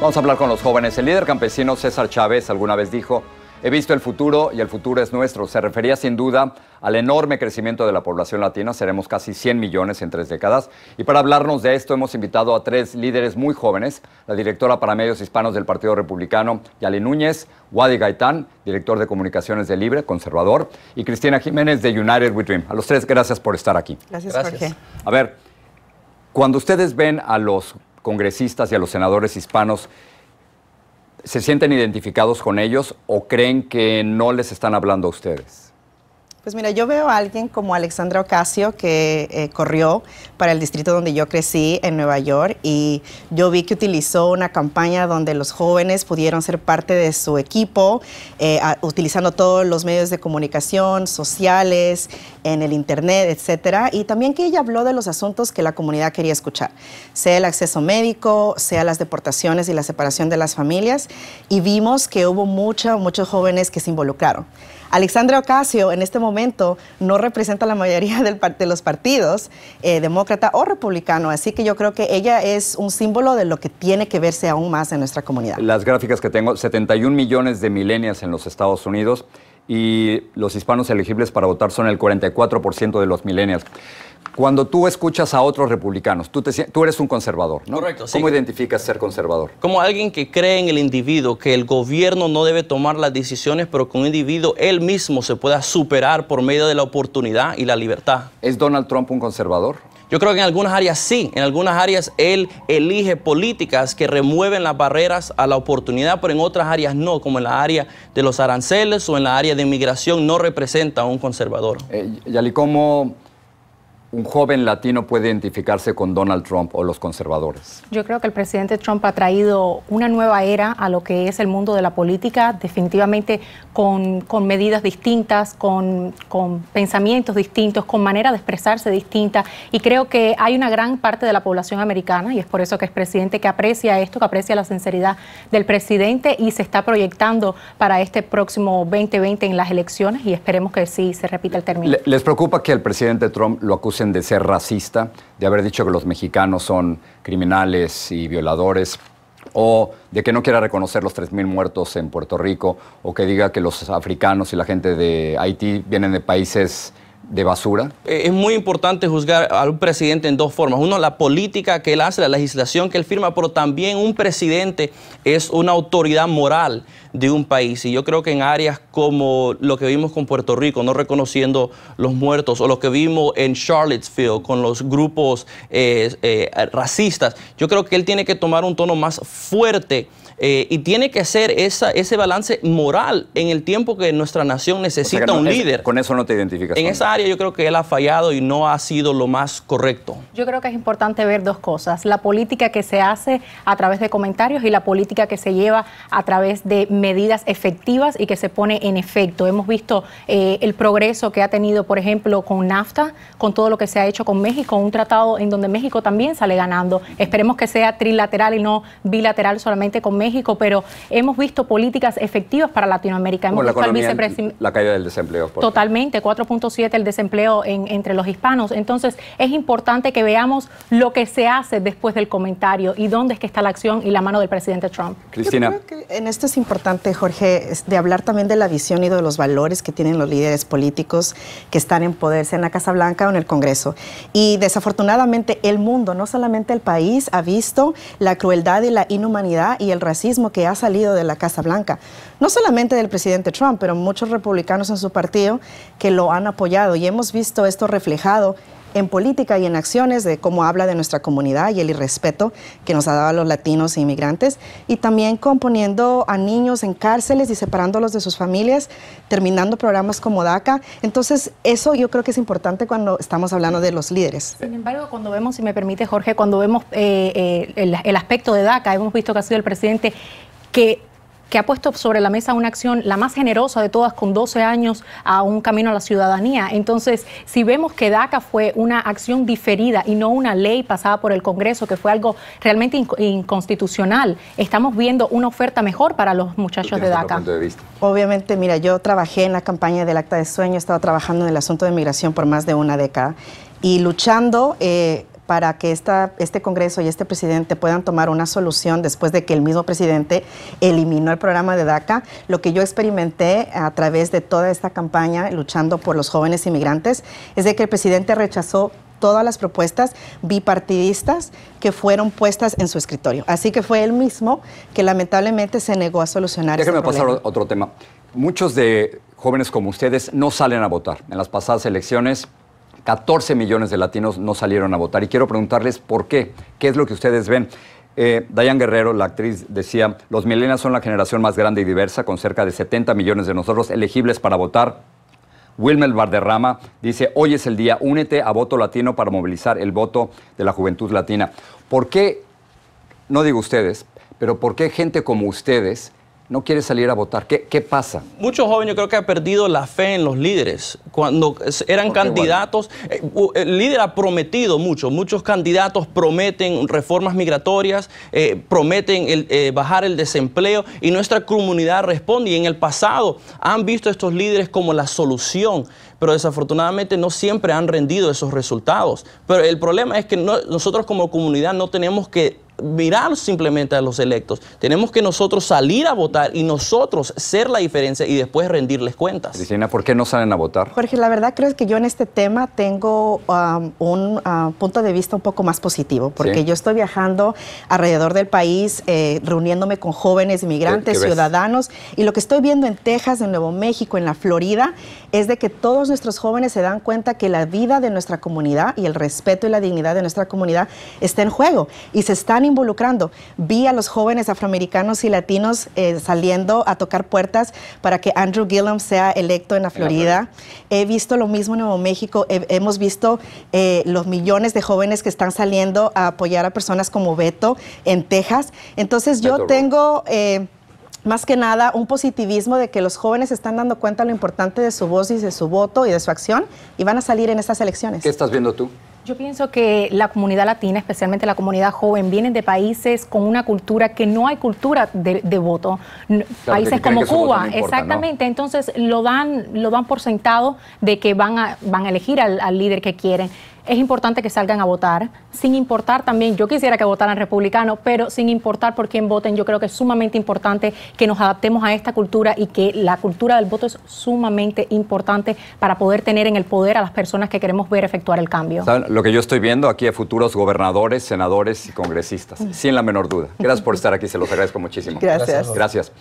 Vamos a hablar con los jóvenes. El líder campesino César Chávez alguna vez dijo, he visto el futuro y el futuro es nuestro. Se refería sin duda al enorme crecimiento de la población latina. Seremos casi 100 millones en tres décadas. Y para hablarnos de esto hemos invitado a tres líderes muy jóvenes. La directora para medios hispanos del Partido Republicano, Yali Núñez, Wadi Gaitán, director de comunicaciones de Libre, conservador, y Cristina Jiménez de United We Dream. A los tres, gracias por estar aquí. Gracias, Jorge. A ver, cuando ustedes ven a los congresistas y a los senadores hispanos, ¿se sienten identificados con ellos o creen que no les están hablando a ustedes? Pues mira, yo veo a alguien como Alexandra Ocasio que eh, corrió para el distrito donde yo crecí en Nueva York y yo vi que utilizó una campaña donde los jóvenes pudieron ser parte de su equipo, eh, utilizando todos los medios de comunicación, sociales, en el internet, etcétera. Y también que ella habló de los asuntos que la comunidad quería escuchar, sea el acceso médico, sea las deportaciones y la separación de las familias. Y vimos que hubo muchos, muchos jóvenes que se involucraron. Alexandra Ocasio en este momento no representa la mayoría de los partidos, eh, demócrata o republicano, así que yo creo que ella es un símbolo de lo que tiene que verse aún más en nuestra comunidad. Las gráficas que tengo, 71 millones de milenias en los Estados Unidos y los hispanos elegibles para votar son el 44% de los millennials. Cuando tú escuchas a otros republicanos, tú, eres un conservador, ¿no? Correcto, ¿Cómo identificas ser conservador? Como alguien que cree en el individuo, que el gobierno no debe tomar las decisiones, pero que un individuo él mismo se pueda superar por medio de la oportunidad y la libertad. ¿Es Donald Trump un conservador? Yo creo que en algunas áreas sí, en algunas áreas él elige políticas que remueven las barreras a la oportunidad, pero en otras áreas no, como en la área de los aranceles o en la área de inmigración, no representa a un conservador. Eh, Yali, ¿cómo un joven latino puede identificarse con Donald Trump o los conservadores? Yo creo que el presidente Trump ha traído una nueva era a lo que es el mundo de la política, definitivamente con, medidas distintas, con, con, pensamientos distintos, con manera de expresarse distinta. Y creo que hay una gran parte de la población americana, y es por eso que es presidente, que aprecia esto, que aprecia la sinceridad del presidente y se está proyectando para este próximo 2020 en las elecciones y esperemos que sí se repita el término. ¿Les preocupa que el presidente Trump lo acuse de ser racista, de haber dicho que los mexicanos son criminales y violadores, o de que no quiera reconocer los 3.000 muertos en Puerto Rico, o que diga que los africanos y la gente de Haití vienen de países de basura. Eh, es muy importante juzgar a un presidente en dos formas. Uno, la política que él hace, la legislación que él firma, pero también un presidente es una autoridad moral de un país. Y yo creo que en áreas como lo que vimos con Puerto Rico, no reconociendo los muertos, o lo que vimos en Charlottesville con los grupos eh, eh, racistas, yo creo que él tiene que tomar un tono más fuerte. y tiene que hacer ese balance moral en el tiempo que nuestra nación necesita un líder. Con eso no te identificas. En yo creo que él ha fallado y no ha sido lo más correcto. Yo creo que es importante ver dos cosas, la política que se hace a través de comentarios y la política que se lleva a través de medidas efectivas y que se pone en efecto. Hemos visto eh, el progreso que ha tenido, por ejemplo, con NAFTA, con todo lo que se ha hecho con México, un tratado en donde México también sale ganando. Esperemos que sea trilateral y no bilateral solamente con México, pero hemos visto políticas efectivas para Latinoamérica. la, caída del desempleo. Totalmente, 4.7 el desempleo entre los hispanos. Entonces es importante que veamos lo que se hace después del comentario y dónde es que está la acción y la mano del presidente Trump. Cristina. Yo creo que en esto es importante, Jorge, de hablar también de la visión y de los valores que tienen los líderes políticos que están en poder, sea en la Casa Blanca o en el Congreso. Y desafortunadamente el mundo, no solamente el país, ha visto la crueldad y la inhumanidad y el racismo que ha salido de la Casa Blanca. No solamente del presidente Trump, pero muchos republicanos en su partido que lo han apoyado y hemos visto esto reflejado en política y en acciones de cómo habla de nuestra comunidad y el irrespeto que nos ha dado a los latinos e inmigrantes, y también componiendo a niños en cárceles y separándolos de sus familias, terminando programas como DACA. Entonces, eso yo creo que es importante cuando estamos hablando de los líderes. Sin embargo, cuando vemos, si me permite Jorge, cuando vemos eh, eh, el aspecto de DACA, hemos visto que ha sido el presidente que que ha puesto sobre la mesa una acción, la más generosa de todas, con 12 años a un camino a la ciudadanía. Entonces, si vemos que DACA fue una acción diferida y no una ley pasada por el Congreso, que fue algo realmente inconstitucional, estamos viendo una oferta mejor para los muchachos de DACA. Obviamente, mira, yo trabajé en la campaña del Acta de Sueño, he estado trabajando en el asunto de migración por más de una década y luchando eh, para que este Congreso y este presidente puedan tomar una solución después de que el mismo presidente eliminó el programa de DACA. Lo que yo experimenté a través de toda esta campaña luchando por los jóvenes inmigrantes es de que el presidente rechazó todas las propuestas bipartidistas que fueron puestas en su escritorio. Así que fue él mismo que lamentablemente se negó a solucionar. Déjeme este pasar otro tema. Muchos de jóvenes como ustedes no salen a votar. En las pasadas elecciones 14 millones de latinos no salieron a votar. Y quiero preguntarles por qué, qué es lo que ustedes ven. Eh, Dayan Guerrero, la actriz, decía, los millennials son la generación más grande y diversa, con cerca de 70 millones de nosotros elegibles para votar. Wilmer Barderrama dice, hoy es el día, únete a Voto Latino para movilizar el voto de la juventud latina. ¿Por qué, no digo ustedes, pero por qué gente como ustedes no quiere salir a votar. ¿Qué, pasa? Muchos jóvenes yo creo que han perdido la fe en los líderes. Cuando eran candidatos, eh, el líder ha prometido mucho. Muchos candidatos prometen reformas migratorias, eh, prometen eh, bajar el desempleo y nuestra comunidad responde. Y en el pasado han visto a estos líderes como la solución, pero desafortunadamente no siempre han rendido esos resultados. Pero el problema es que nosotros como comunidad no tenemos que mirar simplemente a los electos. Tenemos que nosotros salir a votar y nosotros ser la diferencia y después rendirles cuentas. Cristina, ¿por qué no salen a votar? Jorge, la verdad creo que yo en este tema tengo um, un uh, punto de vista un poco más positivo, porque yo estoy viajando alrededor del país, eh, reuniéndome con jóvenes, inmigrantes, ciudadanos, y lo que estoy viendo en Texas, en Nuevo México, en la Florida, es de que todos nuestros jóvenes se dan cuenta que la vida de nuestra comunidad y el respeto y la dignidad de nuestra comunidad está en juego y se están involucrando. Vi a los jóvenes afroamericanos y latinos eh, saliendo a tocar puertas para que Andrew Gillum sea electo en la Florida. He visto lo mismo en Nuevo México. hemos visto eh, los millones de jóvenes que están saliendo a apoyar a personas como Beto en Texas. Entonces yo tengo... Eh, más que nada un positivismo de que los jóvenes están dando cuenta de lo importante de su voz y de su voto y de su acción y van a salir en estas elecciones. ¿Qué estás viendo tú? Yo pienso que la comunidad latina, especialmente la comunidad joven, vienen de países con una cultura que no hay cultura de, voto. países como Cuba, exactamente. Entonces lo dan, lo dan por sentado de que van a, van a elegir al líder que quieren es importante que salgan a votar, sin importar también, yo quisiera que votaran republicanos, pero sin importar por quién voten, yo creo que es sumamente importante que nos adaptemos a esta cultura y que la cultura del voto es sumamente importante para poder tener en el poder a las personas que queremos ver efectuar el cambio. Lo que yo estoy viendo aquí a futuros gobernadores, senadores y congresistas, mm. sin la menor duda. Gracias por estar aquí, se los agradezco muchísimo. Gracias. Gracias.